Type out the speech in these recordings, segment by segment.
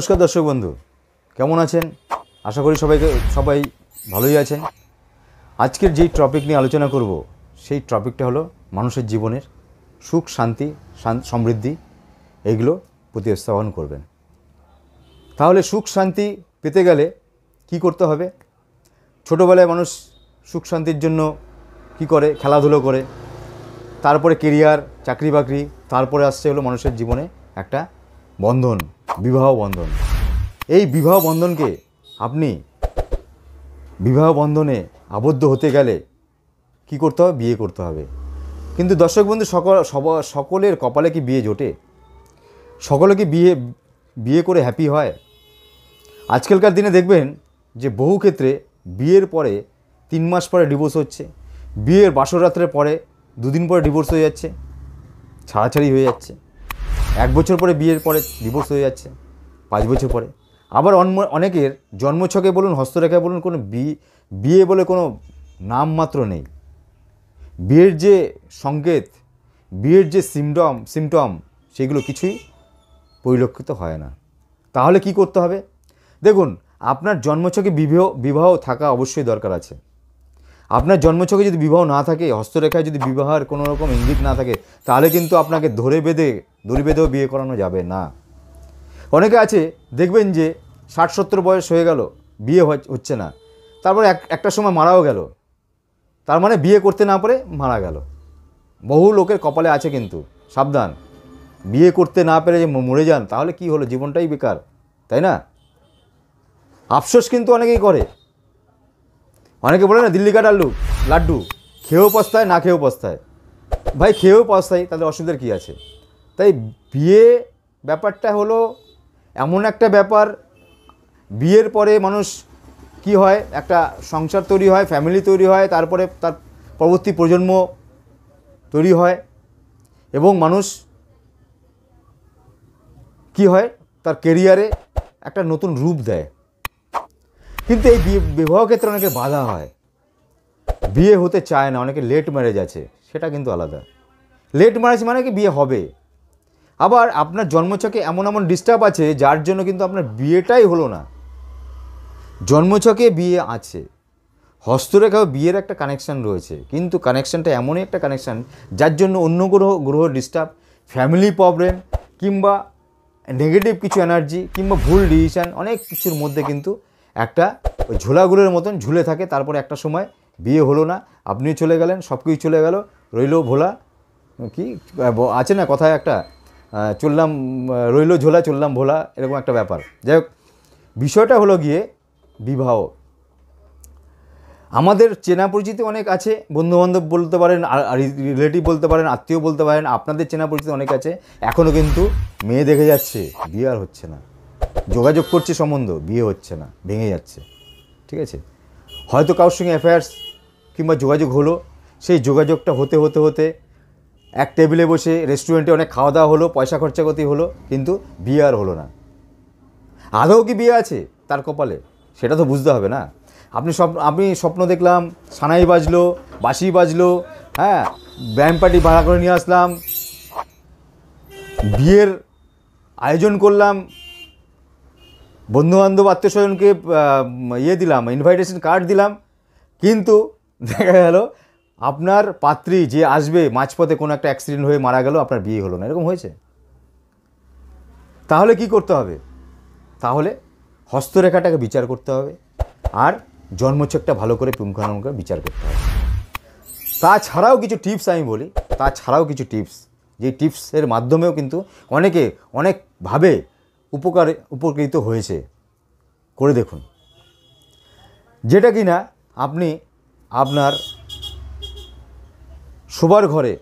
নমস্কার দর্শক বন্ধু কেমন আছেন আশা করি সবাইকে সবাই ভালোই আছেন আজকের যেই টপিক নিয়ে আলোচনা করব সেই টপিকটা হলো মানুষের জীবনের সুখ শান্তি সমৃদ্ধি এগুলো প্রতিস্থাপন করবেন তাহলে সুখ শান্তি পেতে গেলে কি করতে হবে ছোটোবেলায় মানুষ সুখ শান্তির জন্য কি করে খেলাধুলো করে তারপরে কেরিয়ার চাকরি বাকরি তারপরে আসছে হলো মানুষের জীবনে একটা বন্ধন বিবাহ বন্ধন এই বিবাহ বন্ধনকে আপনি বিবাহ বন্ধনে আবদ্ধ হতে গেলে কি করতে হবে বিয়ে করতে হবে কিন্তু দর্শক বন্ধু সকল সকলের কপালে কি বিয়ে জোটে সকলে কি বিয়ে বিয়ে করে হ্যাপি হয় আজকালকার দিনে দেখবেন যে বহু ক্ষেত্রে বিয়ের পরে তিন মাস পরে ডিভোর্স হচ্ছে বিয়ের বাসরাত্রের পরে দুদিন পরে ডিভোর্স হয়ে যাচ্ছে ছাড়াছাড়ি হয়ে যাচ্ছে এক বছর পরে বিয়ের পরে ডিভোর্স হয়ে যাচ্ছে পাঁচ বছর পরে আবার অনেকের জন্মছকে বলুন হস্তরেখায় বলুন কোনো বিয়ে বলে কোনো নাম মাত্র নেই বিয়ের যে সংকেত বিয়ের যে সিমটম সিমটম সেগুলো কিছুই পরিলক্ষিত হয় না তাহলে কি করতে হবে দেখুন আপনার জন্মছকে বিবাহ বিবাহ থাকা অবশ্যই দরকার আছে আপনার জন্মছকে যদি বিবাহ না থাকে হস্তরেখায় যদি বিবাহের কোনো রকম ইঙ্গিত না থাকে তাহলে কিন্তু আপনাকে ধরে বেঁধে দুর্বেদেও বিয়ে করানো যাবে না অনেকে আছে দেখবেন যে ষাট সত্তর বয়স হয়ে গেল বিয়ে হচ্ছে না তারপরে এক একটা সময় মারাও গেল তার মানে বিয়ে করতে না পারে মারা গেল বহু লোকের কপালে আছে কিন্তু সাবধান বিয়ে করতে না পেরে যে মরে যান তাহলে কি হলো জীবনটাই বেকার তাই না আফসোস কিন্তু অনেকেই করে অনেকে বলে না দিল্লি কাটার লুক লাড্ডু খেয়েও পস্তায় না খেয়েও পস্তায় ভাই খেয়েও পস্তায় তাদের অসুবিধার কী আছে তাই বিয়ে ব্যাপারটা হলো এমন একটা ব্যাপার বিয়ের পরে মানুষ কি হয় একটা সংসার তৈরি হয় ফ্যামিলি তৈরি হয় তারপরে তার পরবর্তী প্রজন্ম তৈরি হয় এবং মানুষ কি হয় তার কেরিয়ারে একটা নতুন রূপ দেয় কিন্তু এই বিবাহ ক্ষেত্রে অনেকে বাধা হয় বিয়ে হতে চায় না অনেকে লেট ম্যারেজ আছে সেটা কিন্তু আলাদা লেট ম্যারেজ মানে কি বিয়ে হবে আবার আপনার জন্মছকে এমন এমন ডিস্টার্ব আছে যার জন্য কিন্তু আপনার বিয়েটাই হলো না জন্মছকে বিয়ে আছে হস্তরেখাও বিয়ের একটা কানেকশান রয়েছে কিন্তু কানেকশানটা এমনই একটা কানেকশান যার জন্য অন্য গ্রহ গ্রহ ডিস্টার্ব ফ্যামিলি প্রবলেম কিংবা নেগেটিভ কিছু এনার্জি কিংবা ভুল ডিসিশান অনেক কিছুর মধ্যে কিন্তু একটা ওই ঝোলাগুলোর মতন ঝুলে থাকে তারপরে একটা সময় বিয়ে হলো না আপনিও চলে গেলেন সব কিছু চলে গেল রইল ভোলা কি আছে না কথায় একটা চললাম রইল ঝোলা চললাম ভোলা এরকম একটা ব্যাপার যাই হোক বিষয়টা হলো গিয়ে বিবাহ আমাদের চেনা পরিচিত অনেক আছে বন্ধুবান্ধব বলতে পারেন রিলেটিভ বলতে পারেন আত্মীয় বলতে পারেন আপনাদের চেনা পরিচিত অনেক আছে এখনও কিন্তু মেয়ে দেখে যাচ্ছে বিয়ে আর হচ্ছে না যোগাযোগ করছে সম্বন্ধ বিয়ে হচ্ছে না ভেঙে যাচ্ছে ঠিক আছে হয়তো কারোর সঙ্গে অ্যাফেয়ার্স কিংবা যোগাযোগ হলো সেই যোগাযোগটা হতে হতে হতে এক টেবিলে বসে রেস্টুরেন্টে অনেক খাওয়া দাওয়া হলো পয়সা খরচা করতে হলো কিন্তু বিয়ে আর হলো না আদৌ কি বিয়ে আছে তার কপালে সেটা তো বুঝতে হবে না আপনি স্বপ্ন আমি স্বপ্ন দেখলাম সানাই বাজলো বাসি বাজলো হ্যাঁ ব্যায়াম পার্টি ভাড়া করে নিয়ে আসলাম বিয়ের আয়োজন করলাম বন্ধুবান্ধব আত্মীয় স্বজনকে ইয়ে দিলাম ইনভাইটেশন কার্ড দিলাম কিন্তু দেখা গেল আপনার পাত্রী যে আসবে মাঝপথে কোনো একটা অ্যাক্সিডেন্ট হয়ে মারা গেল আপনার বিয়ে হলো না এরকম হয়েছে তাহলে কি করতে হবে তাহলে হস্তরেখাটাকে বিচার করতে হবে আর জন্মছকটা ভালো করে পুঙ্খানুম বিচার করতে হবে তাছাড়াও কিছু টিপস আমি বলি তাছাড়াও কিছু টিপস যে টিপসের মাধ্যমেও কিন্তু অনেকে অনেকভাবে উপকার উপকৃত হয়েছে করে দেখুন যেটা কি না আপনি আপনার শোবার ঘরে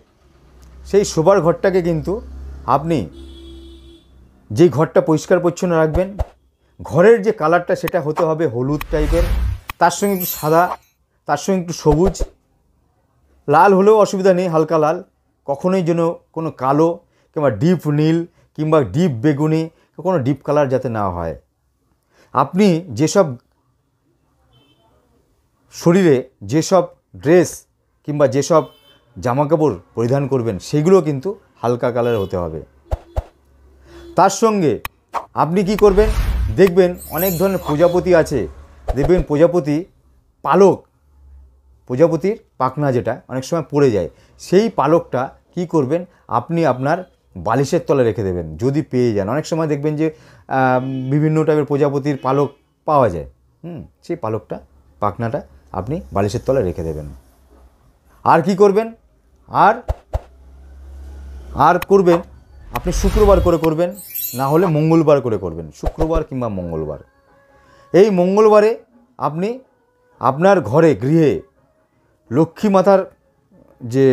সেই শোবার ঘরটাকে কিন্তু আপনি যে ঘরটা পরিষ্কার পরিচ্ছন্ন রাখবেন ঘরের যে কালারটা সেটা হতে হবে হলুদ টাইপের তার সঙ্গে একটু সাদা তার সঙ্গে একটু সবুজ লাল হলেও অসুবিধা নেই হালকা লাল কখনোই যেন কোনো কালো কিংবা ডিপ নীল কিংবা ডিপ বেগুনি কোনো ডিপ কালার যাতে না হয় আপনি যেসব শরীরে যেসব ড্রেস কিংবা যেসব জামাকাপড় পরিধান করবেন সেগুলো কিন্তু হালকা কালার হতে হবে তার সঙ্গে আপনি কি করবেন দেখবেন অনেক ধরনের প্রজাপতি আছে দেখবেন প্রজাপতি পালক প্রজাপতির পাখনা যেটা অনেক সময় পড়ে যায় সেই পালকটা কি করবেন আপনি আপনার বালিশের তলে রেখে দেবেন যদি পেয়ে যান অনেক সময় দেখবেন যে বিভিন্ন টাইপের প্রজাপতির পালক পাওয়া যায় হুম সেই পালকটা পাখনাটা আপনি বালিশের তলে রেখে দেবেন আর কি করবেন আর আর করবেন আপনি শুক্রবার করে করবেন না হলে মঙ্গলবার করে করবেন শুক্রবার কিংবা মঙ্গলবার এই মঙ্গলবারে আপনি আপনার ঘরে গৃহে লক্ষ্মী মাতার যে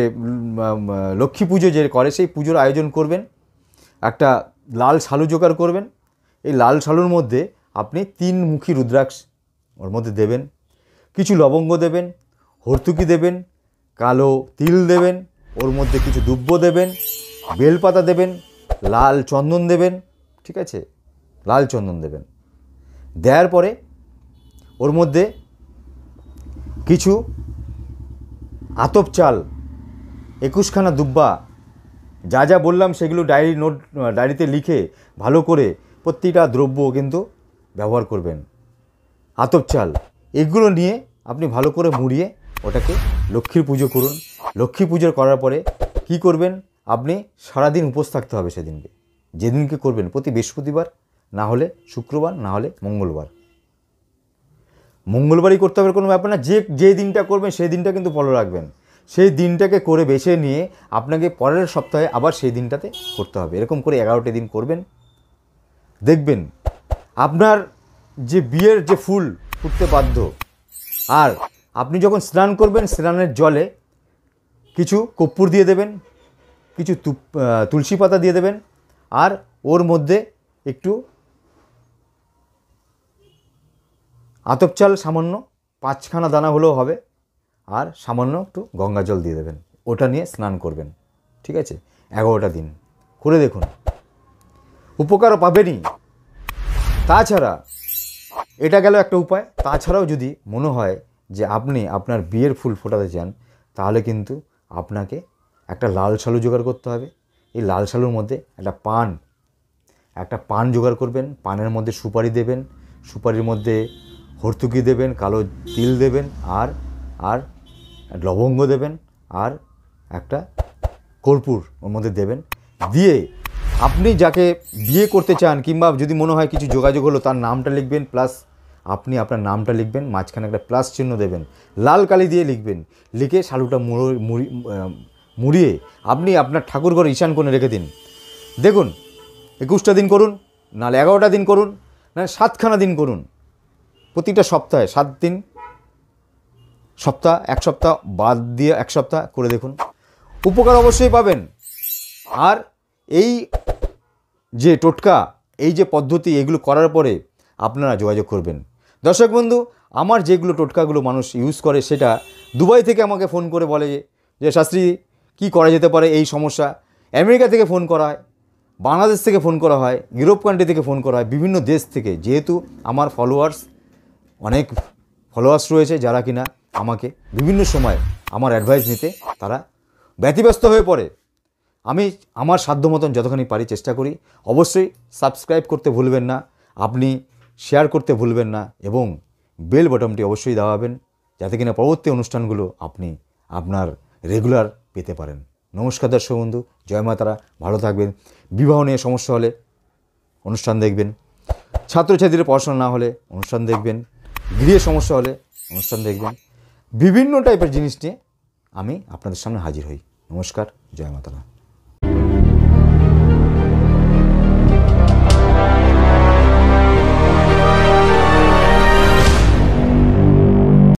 লক্ষ্মী পুজো যে করে সেই পুজোর আয়োজন করবেন একটা লাল শালু জোগাড় করবেন এই লাল শালুর মধ্যে আপনি তিন মুখী রুদ্রাক্ষ ওর মধ্যে দেবেন কিছু লবঙ্গ দেবেন হর্তুকি দেবেন কালো তিল দেবেন ওর মধ্যে কিছু দুব্য দেবেন বেলপাতা দেবেন লাল চন্দন দেবেন ঠিক আছে লাল চন্দন দেবেন দেওয়ার পরে ওর মধ্যে কিছু আতপ চাল একুশখানা দুব্বা যা যা বললাম সেগুলো ডায়েরি নোট ডায়েরিতে লিখে ভালো করে প্রতিটা দ্রব্য কিন্তু ব্যবহার করবেন আতপ চাল এগুলো নিয়ে আপনি ভালো করে মুড়িয়ে ওটাকে লক্ষ্মীর পুজো করুন লক্ষ্মী পুজো করার পরে কি করবেন আপনি সারাদিন উপোস থাকতে হবে সেদিনকে যেদিনকে করবেন প্রতি বৃহস্পতিবার না হলে শুক্রবার না হলে মঙ্গলবার মঙ্গলবারই করতে হবে কোনো ব্যাপার না যে যে দিনটা করবেন সেই দিনটা কিন্তু ফলো রাখবেন সেই দিনটাকে করে বেছে নিয়ে আপনাকে পরের সপ্তাহে আবার সেই দিনটাতে করতে হবে এরকম করে এগারোটা দিন করবেন দেখবেন আপনার যে বিয়ের যে ফুল ফুটতে বাধ্য আর আপনি যখন স্নান করবেন স্নানের জলে কিছু কর্পূর দিয়ে দেবেন কিছু তুলসী পাতা দিয়ে দেবেন আর ওর মধ্যে একটু আতপ চাল সামান্য পাঁচখানা দানা হলেও হবে আর সামান্য একটু গঙ্গা জল দিয়ে দেবেন ওটা নিয়ে স্নান করবেন ঠিক আছে এগারোটা দিন করে দেখুন উপকারও পাবেনই তাছাড়া এটা গেল একটা উপায় তাছাড়াও যদি মনে হয় যে আপনি আপনার বিয়ের ফুল ফোটাতে চান তাহলে কিন্তু আপনাকে একটা লাল শালু জোগাড় করতে হবে এই লাল শালুর মধ্যে একটা পান একটা পান জোগাড় করবেন পানের মধ্যে সুপারি দেবেন সুপারির মধ্যে হর্তুকি দেবেন কালো তিল দেবেন আর আর লবঙ্গ দেবেন আর একটা কর্পূর ওর মধ্যে দেবেন দিয়ে আপনি যাকে বিয়ে করতে চান কিংবা যদি মনে হয় কিছু যোগাযোগ হলো তার নামটা লিখবেন প্লাস আপনি আপনার নামটা লিখবেন মাঝখানে একটা প্লাস চিহ্ন দেবেন লাল কালি দিয়ে লিখবেন লিখে শালুটা মুড়ো মুড়ি মুড়িয়ে আপনি আপনার ঠাকুরঘর ঈশান কোণে রেখে দিন দেখুন একুশটা দিন করুন নাহলে এগারোটা দিন করুন না সাতখানা দিন করুন প্রতিটা সপ্তাহে সাত দিন সপ্তাহ এক সপ্তাহ বাদ দিয়ে এক সপ্তাহ করে দেখুন উপকার অবশ্যই পাবেন আর এই যে টোটকা এই যে পদ্ধতি এগুলো করার পরে আপনারা যোগাযোগ করবেন দর্শক বন্ধু আমার যেগুলো টোটকাগুলো মানুষ ইউজ করে সেটা দুবাই থেকে আমাকে ফোন করে বলে যে শাস্ত্রী কি করা যেতে পারে এই সমস্যা আমেরিকা থেকে ফোন করা হয় বাংলাদেশ থেকে ফোন করা হয় ইউরোপ কান্ট্রি থেকে ফোন করা হয় বিভিন্ন দেশ থেকে যেহেতু আমার ফলোয়ার্স অনেক ফলোয়ার্স রয়েছে যারা কিনা আমাকে বিভিন্ন সময় আমার অ্যাডভাইস নিতে তারা ব্যতিব্যস্ত হয়ে পড়ে আমি আমার সাধ্য মতন যতখানি পারি চেষ্টা করি অবশ্যই সাবস্ক্রাইব করতে ভুলবেন না আপনি শেয়ার করতে ভুলবেন না এবং বেল বটমটি অবশ্যই দাওয়াবেন যাতে কিনা পরবর্তী অনুষ্ঠানগুলো আপনি আপনার রেগুলার পেতে পারেন নমস্কার দর্শক বন্ধু জয় মাতারা ভালো থাকবেন বিবাহ নিয়ে সমস্যা হলে অনুষ্ঠান দেখবেন ছাত্রছাত্রীর পড়াশোনা না হলে অনুষ্ঠান দেখবেন গৃহে সমস্যা হলে অনুষ্ঠান দেখবেন বিভিন্ন টাইপের জিনিস নিয়ে আমি আপনাদের সামনে হাজির হই নমস্কার জয় মাতারা